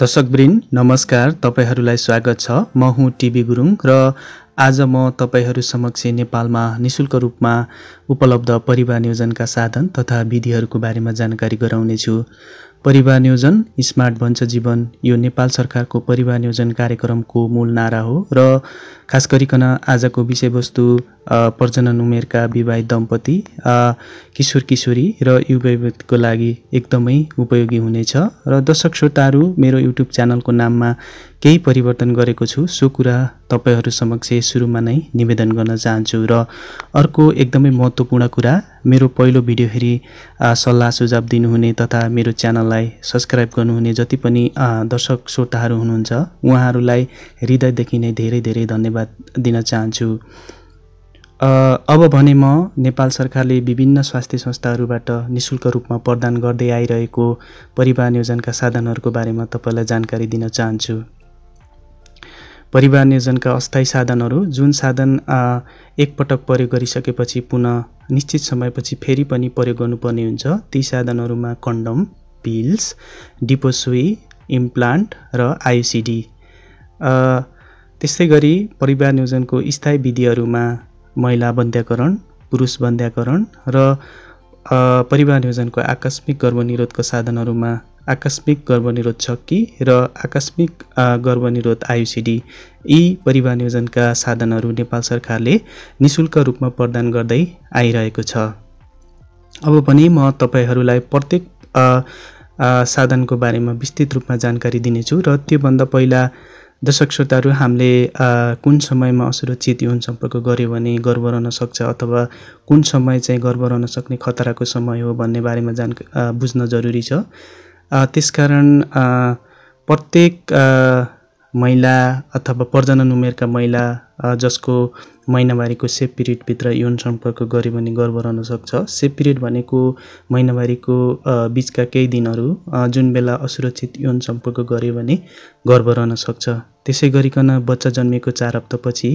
दर्शकवृन्द नमस्कार तपाईँहरूलाई स्वागत छ म हुँ टिभी गुरुङ र आज म तपाईँहरू समक्ष नेपालमा निशुल्क रूपमा उपलब्ध परिवार नियोजनका साधन तथा विधिहरूको बारेमा जानकारी गराउनेछु परिवार नियोजन स्मार्ट भन्छ जीवन यो नेपाल सरकारको परिवार नियोजन कार्यक्रमको मूल नारा हो र खास गरिकन आजको विषयवस्तु प्रजनन उमेरका विवाहित दम्पति किशोर किशोरी र युवाको लागि एकदमै उपयोगी हुनेछ र दर्शक श्रोताहरू मेरो युट्युब च्यानलको नाममा केही परिवर्तन गरेको छु सो कुरा तपाईँहरू समक्ष सुरुमा नै निवेदन गर्न चाहन्छु र अर्को एकदमै महत्त्वपूर्ण कुरा मेरो पहिलो भिडियो हेरी सल्लाह सुझाव दिनुहुने तथा मेरो च्यानललाई सब्सक्राइब गर्नुहुने जति पनि दर्शक श्रोताहरू हुनुहुन्छ उहाँहरूलाई हृदयदेखि नै धेरै धेरै धन्यवाद दिन चाहन्छु अब भने म नेपाल सरकारले विभिन्न स्वास्थ्य संस्थाहरूबाट नि शुल्क रूपमा प्रदान गर्दै आइरहेको परिवार नियोजनका साधनहरूको बारेमा तपाईँलाई जानकारी दिन चाहन्छु परिवार नियोजनका अस्थायी साधनहरू जुन साधन एकपटक प्रयोग गरिसकेपछि पुनः निश्चित समयपछि फेरि पनि प्रयोग गर्नुपर्ने हुन्छ ती साधनहरूमा कन्डम पिल्स डिपोसुई इम्प्लान्ट र आइसिडी त्यस्तै गरी परिवार नियोजनको स्थायी विधिहरूमा महिला बन्ध्याकरण पुरुष बन्ध्याकरण र परिवार नियोजनको आकस्मिक गर्भनिरोधको साधनहरूमा आकस्मिक छक्की र आकस्मिक गर्भनिरोध आयुसिडी यी नियोजनका साधनहरू नेपाल सरकारले नि शुल्क रूपमा प्रदान गर्दै आइरहेको छ अब पनि म तपाईँहरूलाई प्रत्येक साधनको बारेमा विस्तृत रूपमा जानकारी दिनेछु र त्योभन्दा पहिला दर्शक श्रोताहरू हामीले कुन समयमा असुरक्षित यौन सम्पर्क गऱ्यो भने गर्व रहन सक्छ अथवा कुन समय चाहिँ गर्व रहन सक्ने खतराको समय हो भन्ने बारेमा जान बुझ्न जरुरी छ त्यसकारण प्रत्येक महिला अथवा प्रजनन उमेरका महिला जसको महिनावारीको सेप पिरियडभित्र यौन सम्पर्क गर्यो भने गर्व रहन सक्छ सेफ पिरियड भनेको महिनावारीको बिचका केही दिनहरू जुन बेला असुरक्षित यौन सम्पर्क गर्यो भने गर्व रहन सक्छ त्यसै गरिकन बच्चा जन्मिएको चार हप्तापछि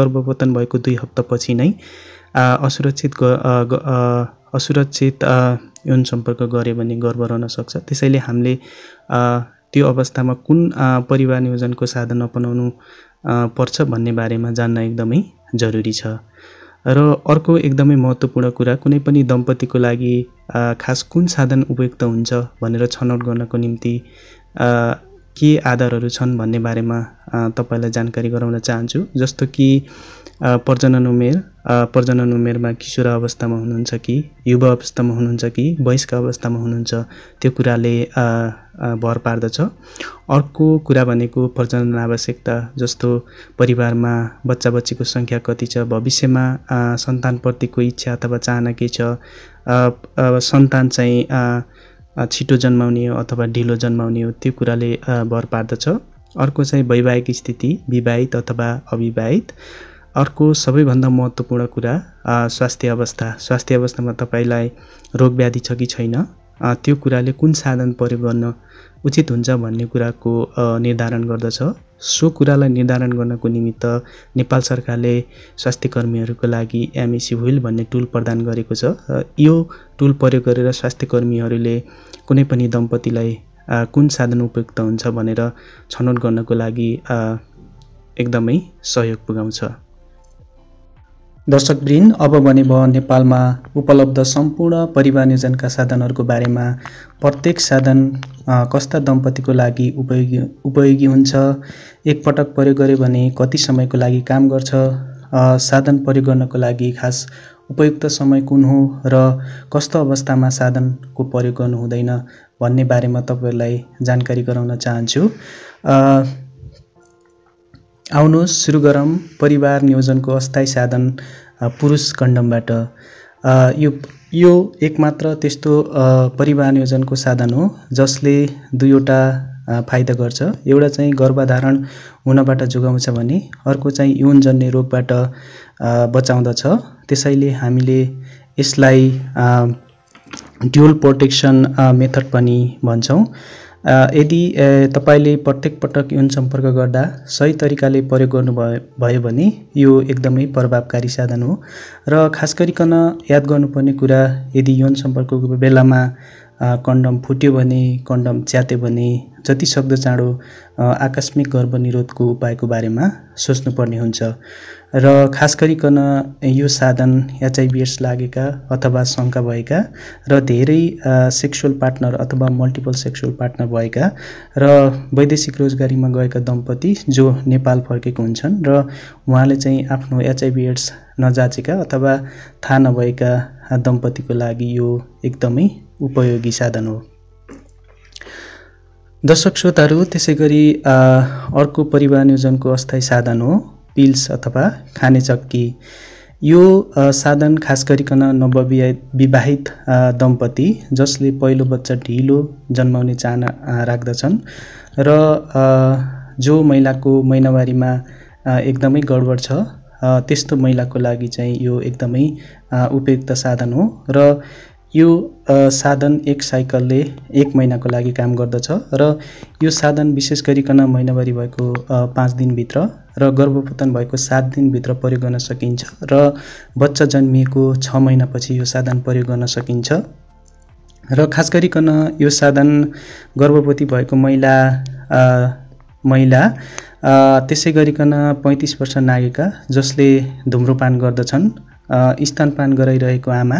गर्भपतन भएको दुई हप्तापछि नै असुरक्षित असुरक्षित यौन सम्पर्क गऱ्यो भने गर्व रहन सक्छ त्यसैले हामीले त्यो अवस्थामा कुन परिवार नियोजनको साधन अपनाउनु पर्छ भन्ने बारेमा जान्न एकदमै जरुरी छ र अर्को एकदमै महत्त्वपूर्ण कुरा कुनै पनि दम्पतिको लागि खास कुन साधन उपयुक्त हुन्छ भनेर छनौट गर्नको निम्ति के आधारहरू छन् भन्ने बारेमा तपाईँलाई जानकारी गराउन चाहन्छु जस्तो कि प्रजनन उमेर प्रजनन उमेरमा किशोरा अवस्थामा हुनुहुन्छ कि युवा अवस्थामा हुनुहुन्छ कि वयस्क अवस्थामा हुनुहुन्छ त्यो कुराले भर पार्दछ अर्को कुरा भनेको प्रजनन आवश्यकता जस्तो परिवारमा बच्चा बच्चीको सङ्ख्या कति छ भविष्यमा सन्तानप्रतिको इच्छा अथवा चाहना के छ सन्तान चाहिँ छिटो जन्माउने हो अथवा ढिलो जन्माउने हो त्यो कुराले भर पार्दछ अर्को चाहिँ वैवाहिक स्थिति विवाहित अथवा अविवाहित अर्को सबैभन्दा महत्त्वपूर्ण कुरा स्वास्थ्य अवस्था स्वास्थ्य अवस्थामा तपाईँलाई रोगव्याधि छ कि छैन त्यो कुराले कुन साधन प्रयोग गर्न उचित हुन्छ भन्ने कुराको निर्धारण गर्दछ सो कुरालाई निर्धारण गर्नको निमित्त नेपाल सरकारले स्वास्थ्य कर्मीहरूको लागि एमएसी व्हिल e भन्ने टुल प्रदान गरेको छ यो टुल प्रयोग गरेर स्वास्थ्य कर्मीहरूले कुनै पनि दम्पतीलाई कुन साधन उपयुक्त हुन्छ भनेर छनौट गर्नको लागि एकदमै सहयोग पुगाउँछ दर्शकवृन्द अब भने भयो नेपालमा उपलब्ध सम्पूर्ण परिवार नियोजनका साधनहरूको बारेमा प्रत्येक साधन कस्ता दम्पतिको लागि उपयोगी उपयोगी हुन्छ एकपटक प्रयोग गर्यो भने कति समयको लागि काम गर्छ साधन प्रयोग गर्नको लागि खास उपयुक्त समय कुन हो र कस्तो अवस्थामा साधनको प्रयोग गर्नु हुँदैन भन्ने बारेमा तपाईँहरूलाई जानकारी गराउन चाहन्छु आउनुहोस् सुरु गरौँ परिवार नियोजनको अस्थायी साधन पुरुष कन्डमबाट यो यो एकमात्र त्यस्तो परिवार नियोजनको साधन हो जसले दुईवटा फाइदा गर्छ एउटा चाहिँ गर्भधारण हुनबाट जोगाउँछ भने अर्को चाहिँ यौनजन्य रोगबाट बचाउँदछ त्यसैले हामीले यसलाई ड्युल प्रोटेक्सन मेथड पनि भन्छौँ यदि तपाईँले प्रत्येक पटक यौन सम्पर्क गर्दा सही तरिकाले प्रयोग गर्नुभयो भयो भने यो एकदमै प्रभावकारी साधन हो र खास गरिकन याद गर्नुपर्ने कुरा यदि यौन सम्पर्कको बेलामा कन्डम फुट्यो भने कन्डम च्यात्यो भने जति सक्दो चाँडो आकस्मिक गर्भनिरोधको उपायको बारेमा सोच्नुपर्ने हुन्छ र खास गरिकन यो साधन एड्स लागेका अथवा शङ्का भएका र धेरै सेक्सुअल पार्टनर अथवा मल्टिपल सेक्सुअल पार्टनर भएका र वैदेशिक रोजगारीमा गएका दम्पति जो नेपाल फर्केको हुन्छन् र उहाँले चाहिँ आफ्नो एड्स नजाचेका अथवा थाहा नभएका दम्पतिको लागि यो एकदमै उपयोगी साधन हो दर्शक श्रोताहरू त्यसै गरी अर्को परिवार नियोजनको अस्थायी साधन हो पिल्स अथवा खाने चक्की यो साधन खास गरिकन नवविवा विवाहित दम्पति जसले पहिलो बच्चा ढिलो जन्माउने चाहना राख्दछन् र जो महिलाको महिनावारीमा एकदमै गडबड छ त्यस्तो महिलाको लागि चाहिँ यो एकदमै उपयुक्त साधन हो र यो साधन एक साइकलले एक महिनाको लागि काम गर्दछ र यो साधन विशेष गरिकन महिनावारी भएको पाँच दिनभित्र र गर्भपतन भएको सात दिनभित्र प्रयोग गर्न सकिन्छ र बच्चा जन्मिएको छ महिनापछि यो साधन प्रयोग गर्न सकिन्छ र खास गरिकन यो साधन गर्भवती भएको महिला महिला त्यसै गरिकन पैँतिस वर्ष नागेका जसले धुम्रोपान गर्दछन् स्थानपान गराइरहेको आमा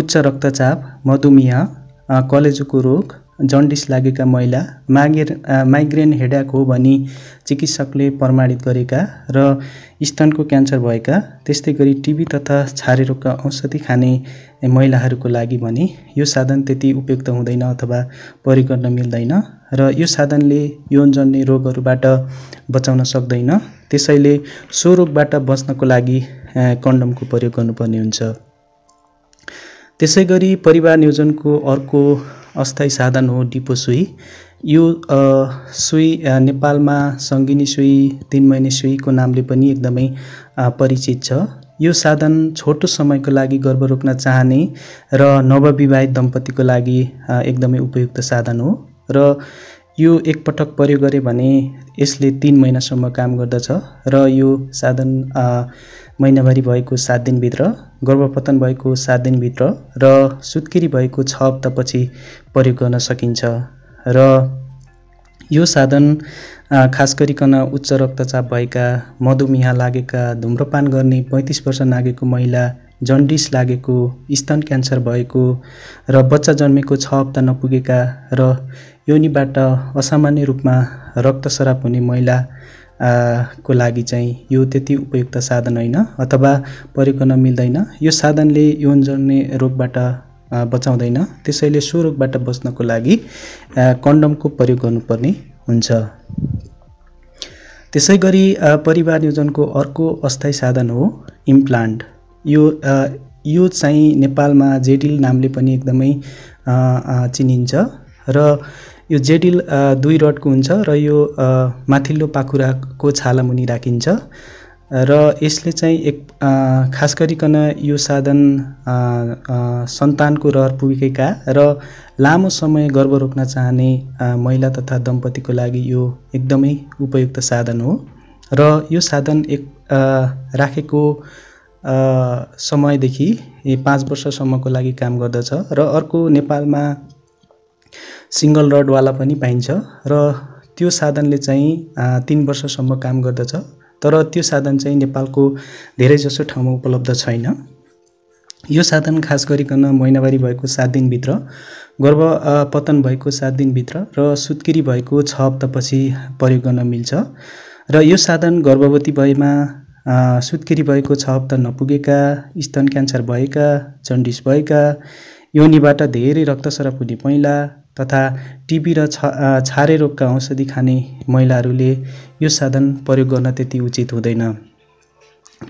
उच्च रक्तचाप मधुमेह कलेजोको रोग जन्डिस लागेका महिला मागेर माइग्रेन हेडाक हो भनी चिकित्सकले प्रमाणित गरेका र स्तनको क्यान्सर भएका त्यस्तै गरी टिबी तथा छारे रोगका औषधि खाने महिलाहरूको लागि भने यो साधन त्यति उपयुक्त हुँदैन अथवा प्रयोग गर्न मिल्दैन र यो साधनले यौनजन्य रोगहरूबाट बचाउन सक्दैन त्यसैले सो रोगबाट बच्नको लागि कन्डमको प्रयोग गर्नुपर्ने हुन्छ त्यसै गरी परिवार नियोजनको अर्को अस्थायी साधन हो डिपो सुई यो सुई नेपालमा सङ्गिनी सुई तिन महिने सुईको नामले पनि एकदमै परिचित छ यो साधन छोटो समयको लागि गर्भ रोक्न चाहने र नवविवाहित दम्पतिको लागि एकदमै उपयुक्त साधन हो र यो एकपटक प्रयोग गऱ्यो भने यसले तिन महिनासम्म काम गर्दछ र यो साधन महिनाभरि भएको सात दिनभित्र गर्भपतन भएको सात दिनभित्र र सुत्केरी भएको छ हप्तापछि प्रयोग गर्न सकिन्छ र यो साधन खास गरिकन उच्च रक्तचाप भएका मधुमेह लागेका धुम्रपान गर्ने पैँतिस वर्ष नागेको महिला जन्डिस लागेको स्तन क्यान्सर भएको र बच्चा जन्मेको छ हप्ता नपुगेका र योनिबाट असामान्य रूपमा रक्तस्राव हुने महिला को लागि चाहिँ यो त्यति उपयुक्त साधन होइन अथवा परिकन मिल्दैन यो साधनले यौन जन्ने रोगबाट बचाउँदैन त्यसैले सो रोगबाट बच्नको लागि कन्डमको प्रयोग गर्नुपर्ने हुन्छ त्यसै गरी परिवार नियोजनको अर्को अस्थायी साधन हो इम्प्लान्ट यो यो चाहिँ नेपालमा जेडिल नामले पनि एकदमै चिनिन्छ र यो जेडिल दुई रडको हुन्छ र यो माथिल्लो पाखुराको छालामुनि राखिन्छ र यसले चाहिँ एक खास गरिकन यो साधन सन्तानको रहर पुगेका र लामो समय गर्भ रोक्न चाहने महिला तथा दम्पतिको लागि यो एकदमै उपयुक्त साधन हो र यो साधन एक राखेको समयदेखि पाँच वर्षसम्मको लागि काम गर्दछ र अर्को नेपालमा सिङ्गल रडवाला पनि पाइन्छ र त्यो साधनले चाहिँ तिन वर्षसम्म काम गर्दछ तर त्यो साधन चाहिँ नेपालको धेरैजसो ठाउँमा उपलब्ध छैन यो साधन खास गरिकन महिनावारी भएको सात दिनभित्र गर्भ पतन भएको सात दिनभित्र र सुत्किरी भएको छ हप्तापछि प्रयोग गर्न मिल्छ र यो साधन गर्भवती भएमा सुत्केरी भएको छ हप्ता नपुगेका स्तन क्यान्सर भएका जन्डिस भएका योनीबाट धेरै रक्तस्राव हुने महिला तथा टिबी र छा छारे रोगका औषधि खाने महिलाहरूले यो साधन प्रयोग गर्न त्यति उचित हुँदैन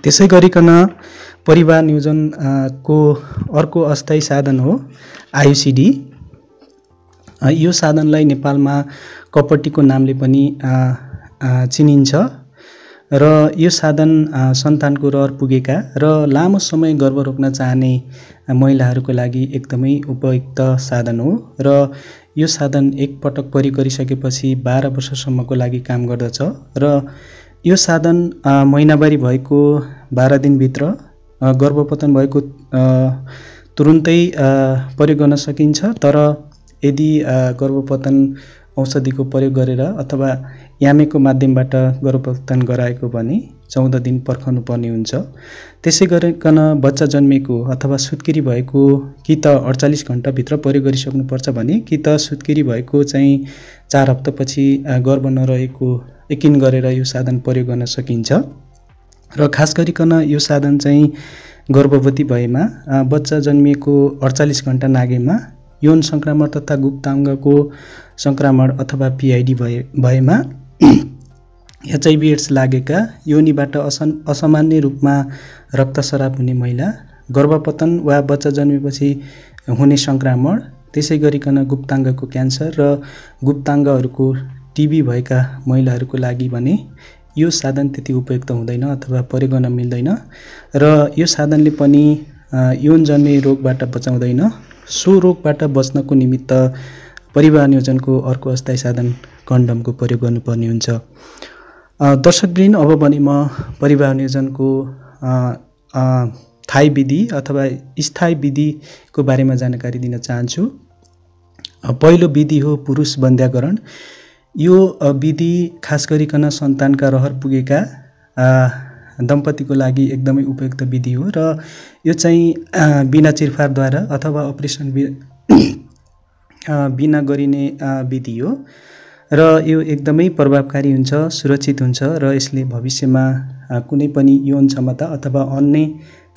त्यसै गरिकन परिवार नियोजन को अर्को अस्थायी साधन हो आयुसिडी यो साधनलाई नेपालमा कपट्टीको नामले पनि चिनिन्छ र यो साधन सन्तानको रहर पुगेका र लामो समय गर्भ रोक्न चाहने महिलाहरूको लागि एकदमै उपयुक्त साधन हो र यो साधन एकपटक प्रयोग गरिसकेपछि बाह्र वर्षसम्मको लागि काम गर्दछ र यो साधन महिनावारी भएको बाह्र दिनभित्र गर्भपतन भएको तुरुन्तै प्रयोग गर्न सकिन्छ तर यदि गर्भपतन औषधिको प्रयोग गरेर अथवा यामेको माध्यमबाट गर्भपतन गराएको भने चौध दिन पर्खाउनु पर्ने हुन्छ त्यसै गरिकन बच्चा जन्मेको अथवा सुत्केरी भएको कि त अडचालिस घन्टाभित्र प्रयोग गरिसक्नुपर्छ भने कि त सुत्केरी भएको चाहिँ चार हप्तापछि गर्भ नरहेको यकिन गरेर यो साधन प्रयोग गर्न सकिन्छ र खास गरिकन यो साधन चाहिँ गर्भवती भएमा बच्चा जन्मिएको अडचालिस घन्टा नागेमा यौन सङ्क्रमण तथा गुप्ताङ्गको सङ्क्रमण अथवा पिआइडी भए भएमा एचआइभी एड्स लागेका योनिबाट असन असामान्य रूपमा रक्तस्राव हुने महिला गर्भपतन वा बच्चा जन्मेपछि हुने सङ्क्रमण त्यसै गरिकन गुप्ताङ्गको क्यान्सर र गुप्ताङ्गहरूको टिबी भएका महिलाहरूको लागि भने यो साधन त्यति उपयुक्त हुँदैन अथवा प्रयोग गर्न मिल्दैन र यो साधनले पनि यौन जन्मे रोगबाट बचाउँदैन सो रोगबाट बच्नको निमित्त परिवार नियोजनको अर्को अस्थायी साधन कन्डमको प्रयोग गर्नुपर्ने हुन्छ दर्शकवृन्द अब भने म परिवार नियोजनको थायी विधि अथवा स्थायी विधिको बारेमा जानकारी दिन चाहन्छु पहिलो विधि हो पुरुष बन्ध्याकरण यो विधि खास गरिकन सन्तानका रहर पुगेका दम्पतिको लागि एकदमै उपयुक्त विधि हो र यो चाहिँ बिना चिरफारद्वारा अथवा अपरेसन बिना गरिने विधि हो र यो एकदमै प्रभावकारी हुन्छ सुरक्षित हुन्छ र यसले भविष्यमा कुनै पनि यौन क्षमता अथवा अन्य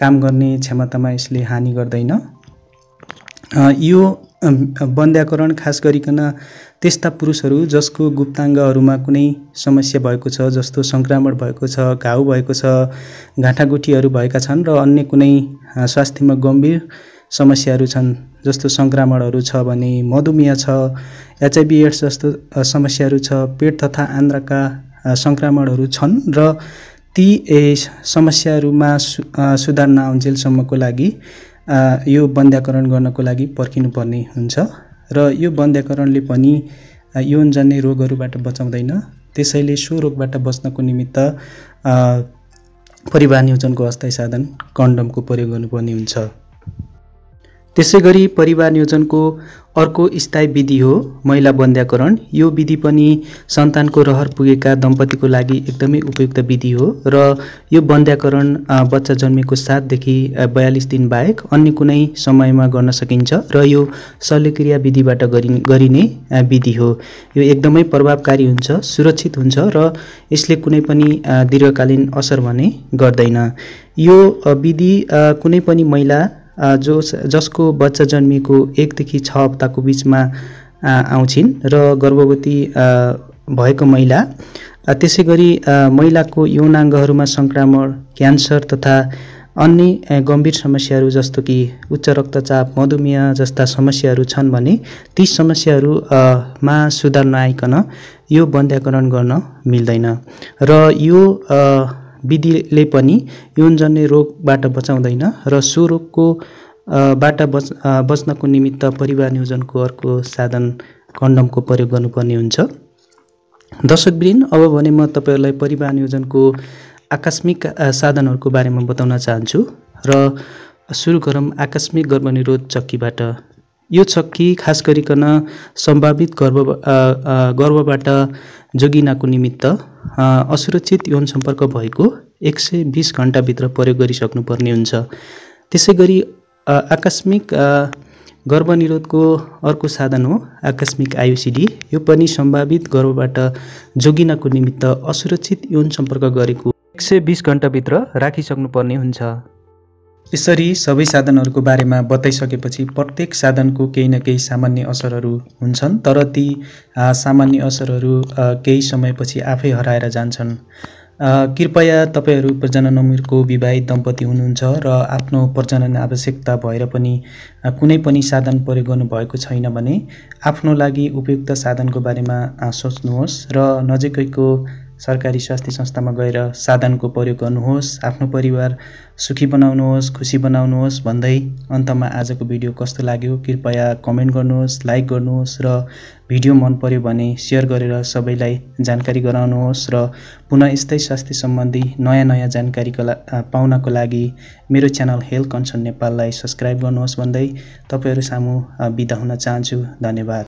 काम गर्ने क्षमतामा यसले हानि गर्दैन यो बन्ध्याकरण खास गरिकन त्यस्ता पुरुषहरू जसको गुप्ताङ्गहरूमा कुनै समस्या भएको छ जस्तो सङ्क्रमण भएको छ घाउ भएको छ घाँटागुठीहरू भएका छन् र अन्य कुनै स्वास्थ्यमा गम्भीर समस्याहरू छन् जस्तो सङ्क्रमणहरू छ भने मधुमेह छ एचआइबी एड्स जस्तो समस्याहरू छ पेट तथा आन्द्राका सङ्क्रमणहरू छन् र ती समस्याहरूमा सु सुधार नआउन्जेलसम्मको लागि यो बन्ध्याकरण गर्नको लागि पर्खिनुपर्ने हुन्छ र यो बन्ध्याकरणले पनि यौनजन्य रोगहरूबाट बचाउँदैन त्यसैले सो रोगबाट बच्नको निमित्त परिवार नियोजनको अस्थायी साधन कन्डमको प्रयोग गर्नुपर्ने हुन्छ त्यसै गरी परिवार नियोजनको अर्को स्थायी विधि हो महिला बन्ध्याकरण यो विधि पनि सन्तानको रहर पुगेका दम्पतिको लागि एकदमै उपयुक्त विधि हो र यो बन्ध्याकरण बच्चा जन्मेको सातदेखि बयालिस दिन बाहेक अन्य कुनै समयमा गर्न सकिन्छ र यो शल्यक्रिया विधिबाट गरि गरिने विधि हो यो एकदमै प्रभावकारी हुन्छ सुरक्षित हुन्छ र यसले कुनै पनि दीर्घकालीन असर भने गर्दैन यो विधि कुनै पनि महिला जो जसको बच्चा जन्मिएको एकदेखि छ हप्ताको बिचमा आउँछिन् र गर्भवती भएको महिला त्यसै गरी महिलाको यौनाङ्गहरूमा सङ्क्रमण क्यान्सर तथा अन्य गम्भीर समस्याहरू जस्तो कि उच्च रक्तचाप मधुमेह जस्ता समस्याहरू छन् भने ती समस्याहरूमा सुधार नआइकन यो बन्ध्याकरण गर्न मिल्दैन र यो विधिले पनि यौनजन्य रोगबाट बचाउँदैन र सो बाट बच बच्नको निमित्त परिवार नियोजनको अर्को साधन कन्डमको प्रयोग गर्नुपर्ने हुन्छ दर्शकवृन्द अब भने म तपाईँहरूलाई परिवार नियोजनको आकस्मिक साधनहरूको बारेमा बताउन चाहन्छु र सुरु गरौँ आकस्मिक गर्भनिरोध चक्कीबाट यो छक्की खास गरिकन सम्भावित गर्व गर्वबाट जोगिनको निमित्त असुरक्षित यौन सम्पर्क भएको एक सय बिस घन्टाभित्र प्रयोग गरिसक्नुपर्ने हुन्छ त्यसै गरी आकस्मिक गर्भनिरोधको अर्को साधन हो आकस्मिक आयुसिडी यो पनि सम्भावित गर्वबाट जोगिनको निमित्त असुरक्षित यौन सम्पर्क गरेको एक सय बिस घन्टाभित्र राखिसक्नुपर्ने हुन्छ यसरी सबै साधनहरूको बारेमा बताइसकेपछि प्रत्येक साधनको केही न केही सामान्य असरहरू हुन्छन् तर ती सामान्य असरहरू केही समयपछि आफै हराएर जान्छन् कृपया तपाईँहरू प्रजनन उमेरको विवाहित दम्पति हुनुहुन्छ र आफ्नो प्रजनन आवश्यकता भएर पनि कुनै पनि साधन प्रयोग गर्नुभएको छैन भने आफ्नो लागि उपयुक्त साधनको बारेमा सोच्नुहोस् र नजिकैको सरकारी स्वास्थ्य संस्थामा गएर साधनको प्रयोग गर्नुहोस् आफ्नो परिवार सुखी बनाउनुहोस् खुसी बनाउनुहोस् भन्दै अन्तमा आजको भिडियो कस्तो लाग्यो कृपया कमेन्ट गर्नुहोस् लाइक गर्नुहोस् र भिडियो मन पर्यो भने सेयर गरेर सबैलाई जानकारी गराउनुहोस् र पुनः यस्तै स्वास्थ्य सम्बन्धी नयाँ नयाँ जानकारीको ला पाउनको लागि मेरो च्यानल हेल्थ कन्सर्न नेपाललाई सब्सक्राइब गर्नुहोस् भन्दै तपाईँहरू सामु बिदा हुन चाहन्छु धन्यवाद